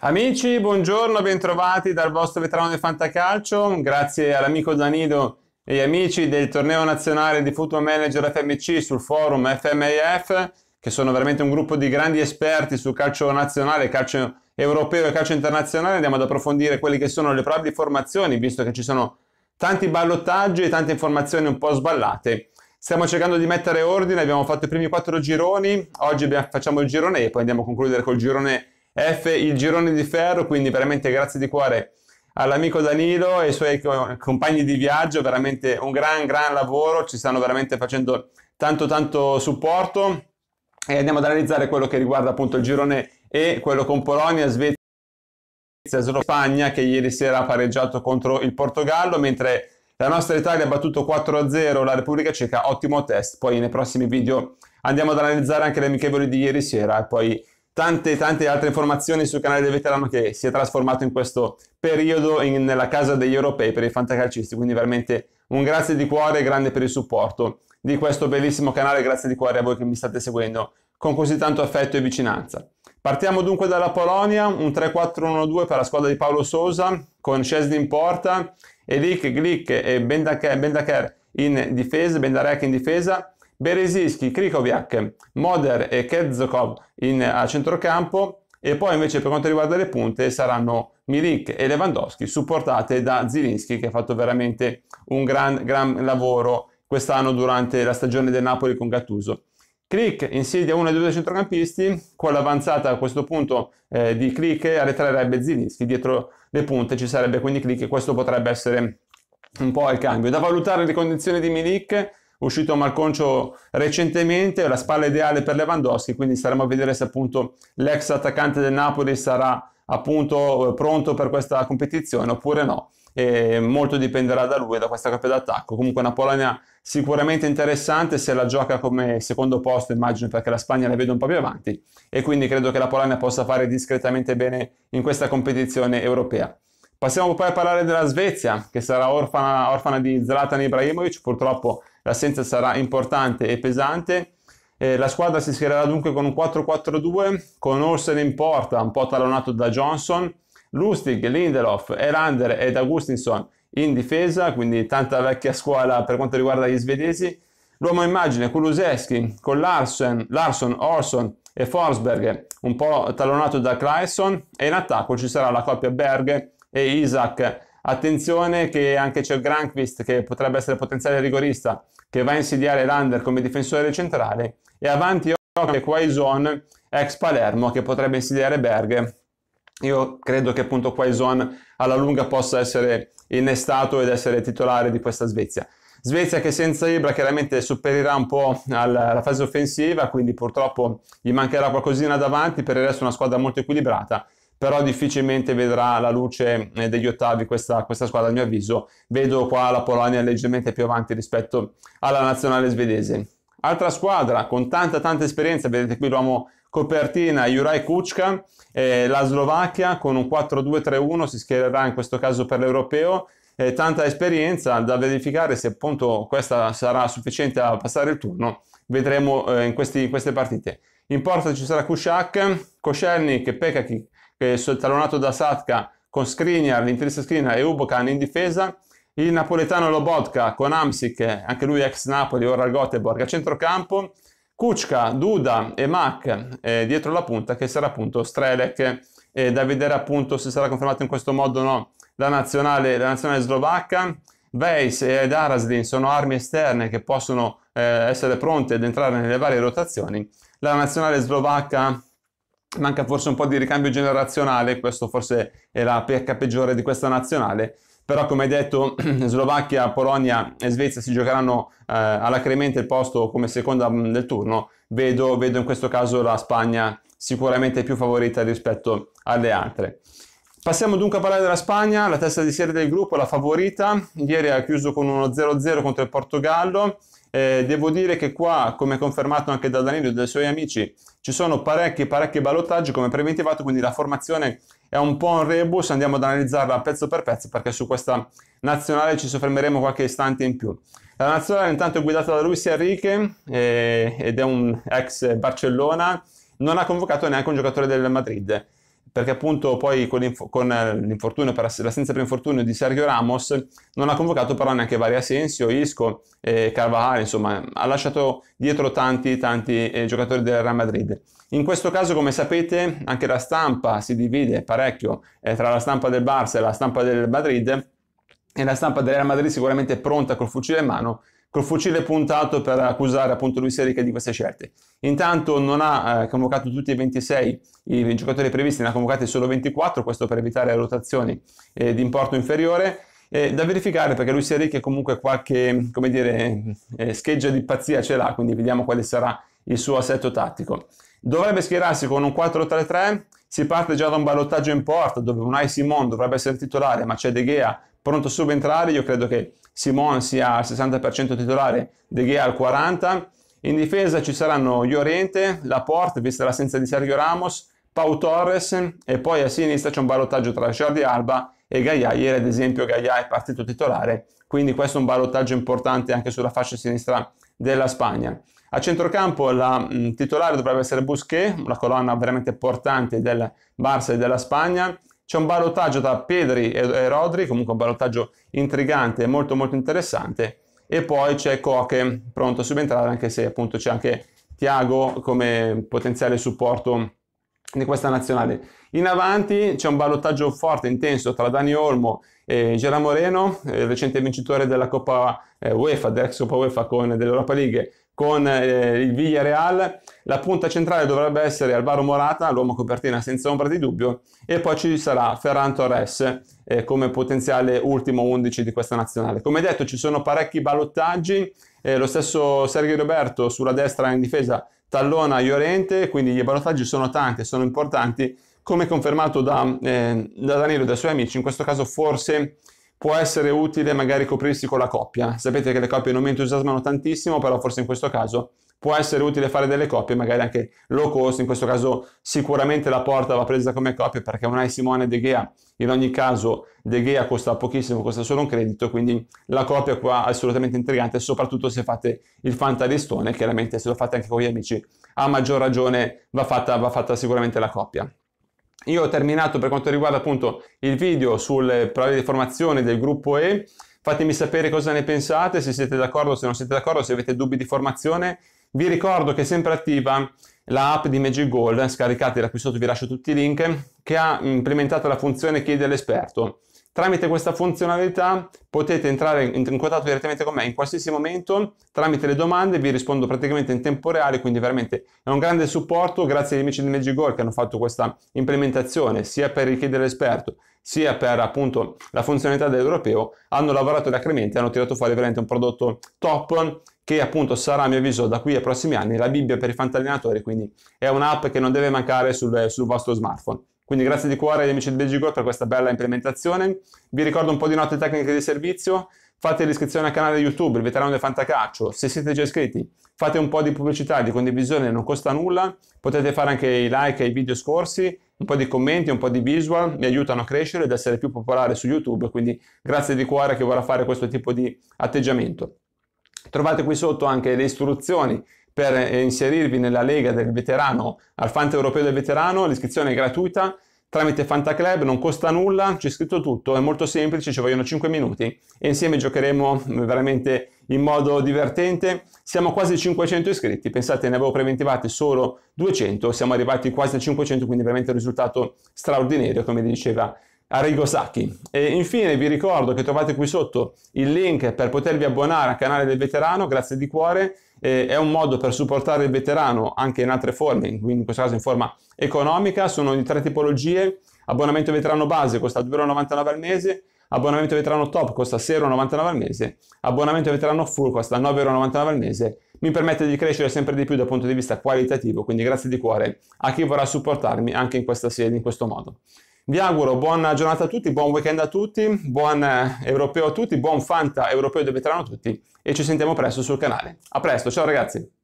Amici, buongiorno, bentrovati dal vostro veterano del Fantacalcio. Grazie all'amico Danido e agli amici del torneo nazionale di Football Manager FMC sul forum FMIF, che sono veramente un gruppo di grandi esperti sul calcio nazionale, calcio europeo e calcio internazionale. Andiamo ad approfondire quelle che sono le proprie formazioni, visto che ci sono tanti ballottaggi e tante informazioni un po' sballate. Stiamo cercando di mettere ordine, abbiamo fatto i primi quattro gironi, oggi abbiamo, facciamo il girone e poi andiamo a concludere col girone F il girone di ferro, quindi veramente grazie di cuore all'amico Danilo e ai suoi compagni di viaggio, veramente un gran gran lavoro, ci stanno veramente facendo tanto tanto supporto e andiamo ad analizzare quello che riguarda appunto il girone E, quello con Polonia, Svezia, Spagna che ieri sera ha pareggiato contro il Portogallo, mentre la nostra Italia ha battuto 4-0 la Repubblica Ceca, ottimo test, poi nei prossimi video andiamo ad analizzare anche le amichevoli di ieri sera e poi tante tante altre informazioni sul canale del veterano che si è trasformato in questo periodo in, nella casa degli europei per i fantacalcisti, quindi veramente un grazie di cuore grande per il supporto di questo bellissimo canale, grazie di cuore a voi che mi state seguendo con così tanto affetto e vicinanza. Partiamo dunque dalla Polonia, un 3-4-1-2 per la squadra di Paolo Sosa con Szczesny in porta, Elik, Glick e Bendaker in difesa, Bendarek in difesa, Berezinski, Krikoviak, Moder e Kedzokov in, a centrocampo e poi invece per quanto riguarda le punte saranno Milik e Lewandowski supportate da Zilinski che ha fatto veramente un gran, gran lavoro quest'anno durante la stagione del Napoli con Gattuso. Crick insedia uno dei due centrocampisti, con l'avanzata a questo punto eh, di Crick arretrerebbe Zilinski, dietro le punte ci sarebbe quindi Crick e questo potrebbe essere un po' il cambio. Da valutare le condizioni di Milik, uscito Malconcio recentemente, la spalla ideale per Lewandowski, quindi staremo a vedere se appunto l'ex attaccante del Napoli sarà appunto eh, pronto per questa competizione oppure no. E molto dipenderà da lui e da questa coppia d'attacco. Comunque una Polonia sicuramente interessante se la gioca come secondo posto, immagino, perché la Spagna la vede un po' più avanti e quindi credo che la Polonia possa fare discretamente bene in questa competizione europea. Passiamo poi a parlare della Svezia, che sarà orfana, orfana di Zlatan Ibrahimovic, purtroppo l'assenza sarà importante e pesante. Eh, la squadra si schiererà dunque con un 4-4-2, con Olsen in porta, un po' talonato da Johnson, Lustig, Lindelof, Erander ed Augustinson in difesa, quindi tanta vecchia scuola per quanto riguarda gli svedesi. L'uomo immagine Kuluseschi con Larsen, Larson, Orson e Forsberg, un po' talonato da Claesson, e in attacco ci sarà la coppia Berg e Isaac. Attenzione che anche c'è Granqvist che potrebbe essere potenziale rigorista che va a insidiare Lander come difensore centrale e avanti Okan Quaison ex Palermo che potrebbe insidiare Berg. Io credo che appunto Quaison alla lunga possa essere innestato ed essere titolare di questa Svezia. Svezia che senza Ibra chiaramente superirà un po' alla fase offensiva, quindi purtroppo gli mancherà qualcosina davanti, per il resto una squadra molto equilibrata però difficilmente vedrà la luce eh, degli ottavi questa, questa squadra a mio avviso. Vedo qua la Polonia leggermente più avanti rispetto alla nazionale svedese. Altra squadra con tanta tanta esperienza, vedete qui l'uomo copertina Juraj Kuczka, eh, la Slovacchia con un 4-2-3-1 si schiererà in questo caso per l'europeo, eh, tanta esperienza da verificare se appunto questa sarà sufficiente a passare il turno, vedremo eh, in, questi, in, queste partite. In porta ci sarà Kushak, Koscielnik, Pekakic, che sottallonato da Satka con Skriniar, l'interista Skriniar e Ubokan in difesa, il napoletano Lobotka con Amsic, anche lui ex Napoli, ora al Göteborg, a centrocampo, Kuczka, Duda e Mac eh, dietro la punta che sarà appunto Strelek, eh, da vedere appunto se sarà confermato in questo modo o no la nazionale, la nazionale slovacca. Weiss e Araslin sono armi esterne che possono eh, essere pronte ad entrare nelle varie rotazioni. La nazionale slovacca manca forse un po' di ricambio generazionale, questo forse è la pecca peggiore di questa nazionale, però come hai detto Slovacchia, Polonia e Svezia si giocheranno eh, alacremente il posto come seconda mm, del turno, vedo, vedo in questo caso la Spagna sicuramente più favorita rispetto alle altre. Passiamo dunque a parlare della Spagna, la testa di serie del gruppo, la favorita. Ieri ha chiuso con uno 0-0 contro il Portogallo. Eh, devo dire che qua, come confermato anche da Danilo e dai suoi amici, ci sono parecchi, parecchi ballottaggi come preventivato, quindi la formazione è un po' un rebus, andiamo ad analizzarla pezzo per pezzo perché su questa nazionale ci soffermeremo qualche istante in più. La nazionale intanto è guidata da Luis Enrique eh, ed è un ex Barcellona, non ha convocato neanche un giocatore del Madrid perché appunto poi con, l'inf- con eh, l'infortunio per ass- l'assenza per infortunio di Sergio Ramos non ha convocato però neanche vari Asensio, Isco, eh, Carvajal, insomma ha lasciato dietro tanti tanti eh, giocatori del Real Madrid. In questo caso come sapete anche la stampa si divide parecchio eh, tra la stampa del Barça e la stampa del Madrid e la stampa del Real Madrid sicuramente è pronta col fucile in mano col fucile puntato per accusare appunto Luis Enrique di queste scelte. Intanto non ha eh, convocato tutti e 26 i giocatori previsti, ne ha convocati solo 24, questo per evitare rotazioni eh, di importo inferiore. Eh, da verificare perché Luis Enrique comunque qualche come dire, eh, eh, scheggia di pazzia ce l'ha, quindi vediamo quale sarà il suo assetto tattico. Dovrebbe schierarsi con un 4-3-3, si parte già da un ballottaggio in porta dove Unai Simon dovrebbe essere titolare, ma c'è De Gea pronto a subentrare, io credo che Simone sia al 60% titolare, De Gea al 40%, in difesa ci saranno Llorente, Laporte, vista l'assenza di Sergio Ramos, Pau Torres e poi a sinistra c'è un ballottaggio tra Jordi Alba e Gaia. Ieri ad esempio Gaia è partito titolare, quindi questo è un ballottaggio importante anche sulla fascia sinistra della Spagna. A centrocampo la mh, mm, titolare dovrebbe essere Busquet, una colonna veramente importante del Barça e della Spagna. C'è un ballottaggio tra Pedri e, e Rodri, comunque un ballottaggio intrigante e molto molto interessante. E poi c'è Koke pronto a subentrare, anche se appunto c'è anche Tiago come potenziale supporto di questa nazionale. In avanti c'è un ballottaggio forte, intenso tra Dani Olmo e Gera Moreno, recente vincitore della Coppa eh, UEFA, dell'ex Coppa UEFA con dell'Europa League con eh, il Villarreal. La punta centrale dovrebbe essere Alvaro Morata, l'uomo copertina senza ombra di dubbio, e poi ci sarà Ferran Torres eh, come potenziale ultimo 11 di questa nazionale. Come detto ci sono parecchi ballottaggi, eh, lo stesso Sergio Roberto sulla destra in difesa tallona Iorente, quindi i ballottaggi sono tanti, sono importanti, come confermato da, eh, da Danilo e dai suoi amici, in questo caso forse può essere utile magari coprirsi con la coppia. Sapete che le coppie non mi entusiasmano tantissimo, però forse in questo caso può essere utile fare delle coppie, magari anche low cost, in questo caso sicuramente la porta va presa come coppia perché non hai Simone De Gea, in ogni caso De Gea costa pochissimo, costa solo un credito, quindi la coppia qua è assolutamente intrigante, soprattutto se fate il fantalistone, chiaramente se lo fate anche con gli amici, a maggior ragione va fatta, va fatta sicuramente la coppia. Io ho terminato per quanto riguarda appunto il video sulle parole di formazione del gruppo E. Fatemi sapere cosa ne pensate, se siete d'accordo, se non siete d'accordo, se avete dubbi di formazione. Vi ricordo che è sempre attiva la app di Magic Gold, scaricatela qui sotto, vi lascio tutti i link, che ha implementato la funzione chiede all'esperto. Tramite questa funzionalità potete entrare in contatto direttamente con me in qualsiasi momento, tramite le domande vi rispondo praticamente in tempo reale, quindi veramente è un grande supporto, grazie agli amici di Magigore che hanno fatto questa implementazione, sia per richiedere l'esperto, sia per appunto la funzionalità dell'europeo, hanno lavorato lacrimente e hanno tirato fuori veramente un prodotto top che appunto sarà a mio avviso da qui ai prossimi anni la Bibbia per i fantallenatori, quindi è un'app che non deve mancare sul, sul vostro smartphone. Quindi grazie di cuore agli amici di Belgico per questa bella implementazione. Vi ricordo un po' di note tecniche di servizio. Fate l'iscrizione al canale YouTube, il veterano del fantacaccio. Se siete già iscritti, fate un po' di pubblicità, di condivisione, non costa nulla. Potete fare anche i like ai video scorsi, un po' di commenti, un po' di visual. Mi aiutano a crescere ed essere più popolare su YouTube. Quindi grazie di cuore a chi vorrà fare questo tipo di atteggiamento. Trovate qui sotto anche le istruzioni per inserirvi nella Lega del Veterano, al Fante Europeo del Veterano, l'iscrizione è gratuita, tramite Fanta Club, non costa nulla, c'è scritto tutto, è molto semplice, ci vogliono 5 minuti e insieme giocheremo mm, veramente in modo divertente. Siamo quasi 500 iscritti, pensate ne avevo preventivati solo 200, siamo arrivati quasi a 500, quindi veramente un risultato straordinario, come diceva Arrigo Sacchi. E infine vi ricordo che trovate qui sotto il link per potervi abbonare al canale del veterano, grazie di cuore, eh, è un modo per supportare il veterano anche in altre forme, in questo caso in forma economica, sono di tre tipologie, abbonamento veterano base costa 2,99€ al mese, abbonamento veterano top costa 6,99€ al mese, abbonamento veterano full costa 9,99€ al mese, mi permette di crescere sempre di più dal punto di vista qualitativo, quindi grazie di cuore a chi vorrà supportarmi anche in questa sede, in questo modo. Vi auguro buona giornata a tutti, buon weekend a tutti, buon eh, europeo a tutti, buon Fanta europeo di veterano a tutti e ci sentiamo presto sul canale. A presto, ciao ragazzi!